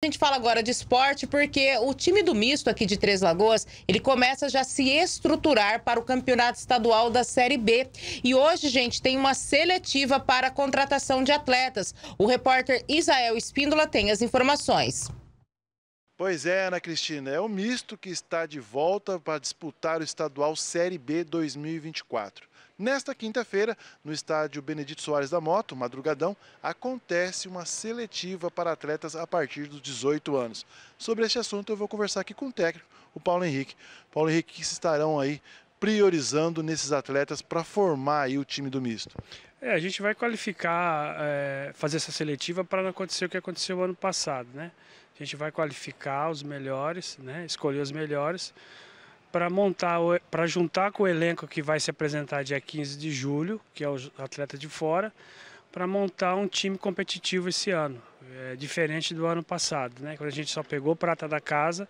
A gente fala agora de esporte porque o time do misto aqui de Três Lagoas, ele começa já a se estruturar para o campeonato estadual da Série B. E hoje, gente, tem uma seletiva para a contratação de atletas. O repórter Isael Espíndola tem as informações. Pois é, Ana Cristina, é o misto que está de volta para disputar o estadual Série B 2024. Nesta quinta-feira, no estádio Benedito Soares da Moto, Madrugadão, acontece uma seletiva para atletas a partir dos 18 anos. Sobre este assunto, eu vou conversar aqui com o técnico, o Paulo Henrique. Paulo Henrique, que estarão aí priorizando nesses atletas para formar aí o time do misto? É, a gente vai qualificar, é, fazer essa seletiva para não acontecer o que aconteceu ano passado, né? A gente vai qualificar os melhores, né? escolher os melhores, para montar, para juntar com o elenco que vai se apresentar dia 15 de julho, que é o atleta de fora, para montar um time competitivo esse ano. É diferente do ano passado, né? Quando a gente só pegou prata da casa,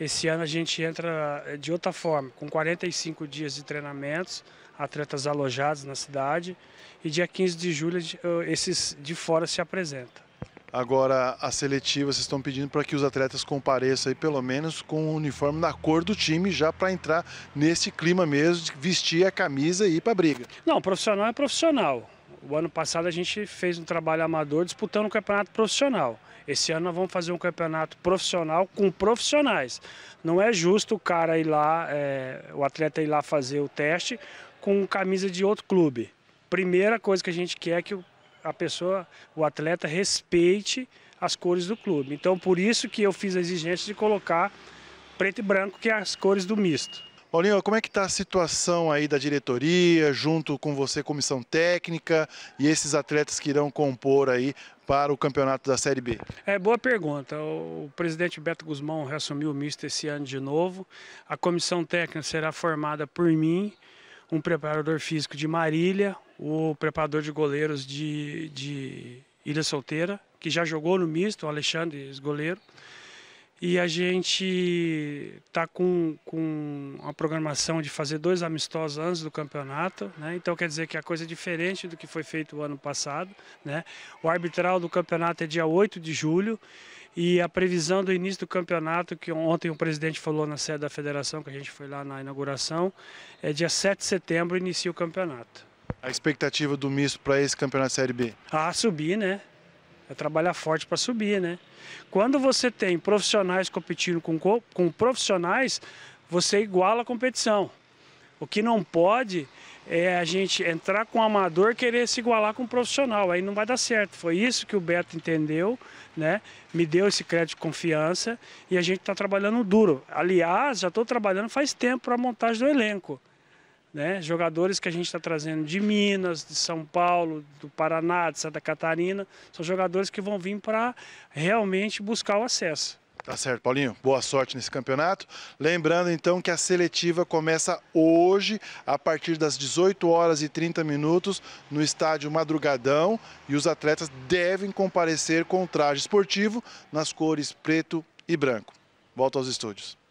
esse ano a gente entra é, de outra forma, com 45 dias de treinamentos, atletas alojados na cidade, e dia 15 de julho esses de fora se apresentam. Agora, a seletiva, vocês estão pedindo para que os atletas compareçam aí, pelo menos, com o uniforme da cor do time, já para entrar nesse clima mesmo, de vestir a camisa e ir para a briga. Não, profissional é profissional. O ano passado a gente fez um trabalho amador disputando um campeonato profissional. Esse ano nós vamos fazer um campeonato profissional com profissionais. Não é justo o cara ir lá, é, o atleta ir lá fazer o teste com camisa de outro clube. Primeira coisa que a gente quer é que o a pessoa, o atleta respeite as cores do clube. Então, por isso que eu fiz a exigência de colocar preto e branco, que é as cores do misto. Paulinho, como é que está a situação aí da diretoria, junto com você, comissão técnica, e esses atletas que irão compor aí para o campeonato da Série B? É, boa pergunta. O presidente Beto Guzmão reassumiu o misto esse ano de novo. A comissão técnica será formada por mim, um preparador físico de Marília, o preparador de goleiros de, de Ilha Solteira, que já jogou no misto, o Alexandre, goleiro. E a gente está com, com a programação de fazer dois amistosos antes do campeonato, né? então quer dizer que a coisa é diferente do que foi feito o ano passado. Né? O arbitral do campeonato é dia 8 de julho e a previsão do início do campeonato, que ontem o presidente falou na sede da federação, que a gente foi lá na inauguração, é dia 7 de setembro inicia o campeonato. A expectativa do misto para esse campeonato Série B? Ah, subir, né? É trabalhar forte para subir, né? Quando você tem profissionais competindo com, com profissionais, você iguala a competição. O que não pode é a gente entrar com o amador querer se igualar com o profissional. Aí não vai dar certo. Foi isso que o Beto entendeu, né? Me deu esse crédito de confiança e a gente está trabalhando duro. Aliás, já estou trabalhando faz tempo para a montagem do elenco. Né? Jogadores que a gente está trazendo de Minas, de São Paulo, do Paraná, de Santa Catarina, são jogadores que vão vir para realmente buscar o acesso. Tá certo, Paulinho. Boa sorte nesse campeonato. Lembrando então que a seletiva começa hoje, a partir das 18 horas e 30 minutos, no estádio Madrugadão. E os atletas devem comparecer com traje esportivo nas cores preto e branco. Volto aos estúdios.